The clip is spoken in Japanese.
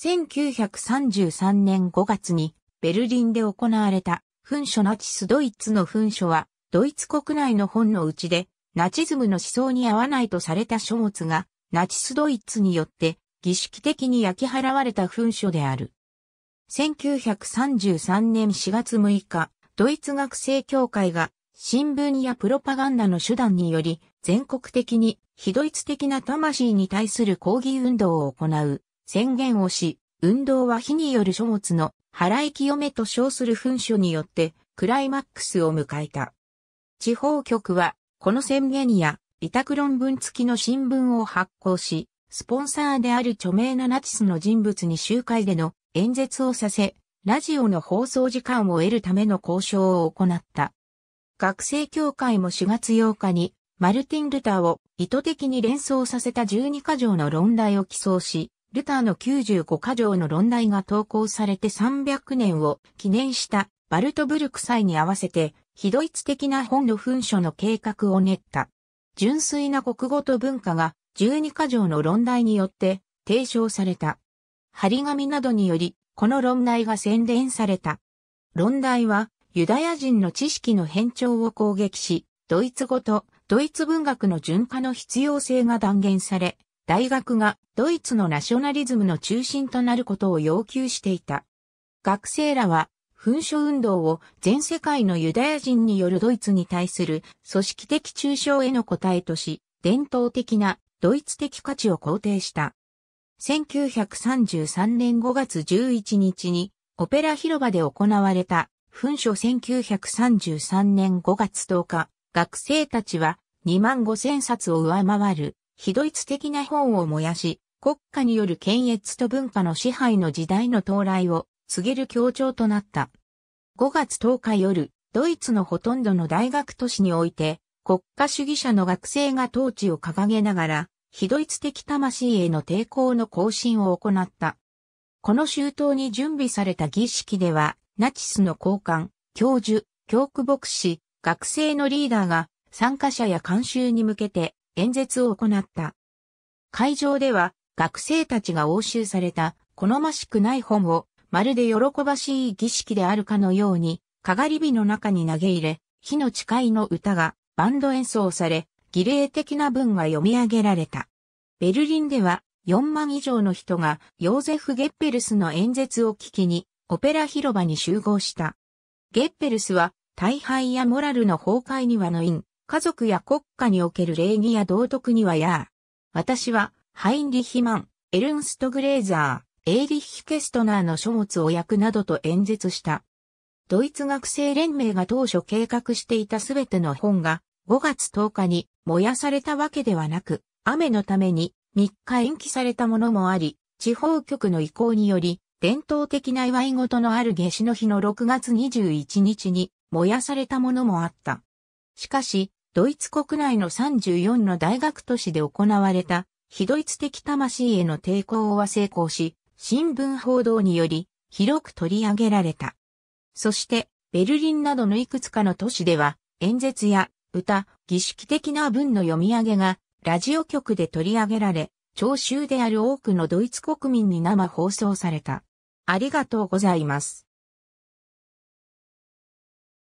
1933年5月にベルリンで行われた噴書ナチスドイツの噴書はドイツ国内の本のうちでナチズムの思想に合わないとされた書物がナチスドイツによって儀式的に焼き払われた噴書である。1933年4月6日、ドイツ学生協会が新聞やプロパガンダの手段により全国的に非ドイツ的な魂に対する抗議運動を行う宣言をし、運動は火による書物の払い清めと称する噴書によってクライマックスを迎えた。地方局はこの宣言や委託論文付きの新聞を発行し、スポンサーである著名なナチスの人物に集会での演説をさせ、ラジオの放送時間を得るための交渉を行った。学生協会も4月8日にマルティン・ルターを意図的に連想させた12カ条の論題を起草し、ルターの95箇条の論題が投稿されて300年を記念したバルトブルク祭に合わせて、非ドイツ的な本の文書の計画を練った。純粋な国語と文化が12箇条の論題によって提唱された。張り紙などにより、この論題が宣伝された。論題は、ユダヤ人の知識の変調を攻撃し、ドイツ語とドイツ文学の順化の必要性が断言され、大学がドイツのナショナリズムの中心となることを要求していた。学生らは、紛書運動を全世界のユダヤ人によるドイツに対する組織的中傷への答えとし、伝統的なドイツ的価値を肯定した。1933年5月11日にオペラ広場で行われた紛書1933年5月10日、学生たちは2万5千冊を上回る非ドイツ的な本を燃やし、国家による検閲と文化の支配の時代の到来を告げる協調となった。5月10日夜、ドイツのほとんどの大学都市において、国家主義者の学生が統治を掲げながら、非ドイツ的魂への抵抗の行進を行った。この周到に準備された儀式では、ナチスの高官、教授、教区牧師、学生のリーダーが参加者や監修に向けて演説を行った。会場では学生たちが押収された好ましくない本をまるで喜ばしい儀式であるかのように、かがり火の中に投げ入れ、火の誓いの歌がバンド演奏され、儀礼的な文が読み上げられた。ベルリンでは4万以上の人がヨーゼフ・ゲッペルスの演説を聞きにオペラ広場に集合した。ゲッペルスは大敗やモラルの崩壊にはの因、家族や国家における礼儀や道徳にはや私は、ハインリヒマン、エルンスト・グレーザー、エーリッヒ・ケストナーの書物を訳などと演説した。ドイツ学生連盟が当初計画していたすべての本が5月10日に燃やされたわけではなく、雨のために3日延期されたものもあり、地方局の意向により、伝統的な祝い事のある夏至の日の6月21日に燃やされたものもあった。しかし、ドイツ国内の34の大学都市で行われた、非ドイツ的魂への抵抗は成功し、新聞報道により、広く取り上げられた。そして、ベルリンなどのいくつかの都市では、演説や歌、儀式的な文の読み上げが、ラジオ局で取り上げられ、聴衆である多くのドイツ国民に生放送された。ありがとうございます。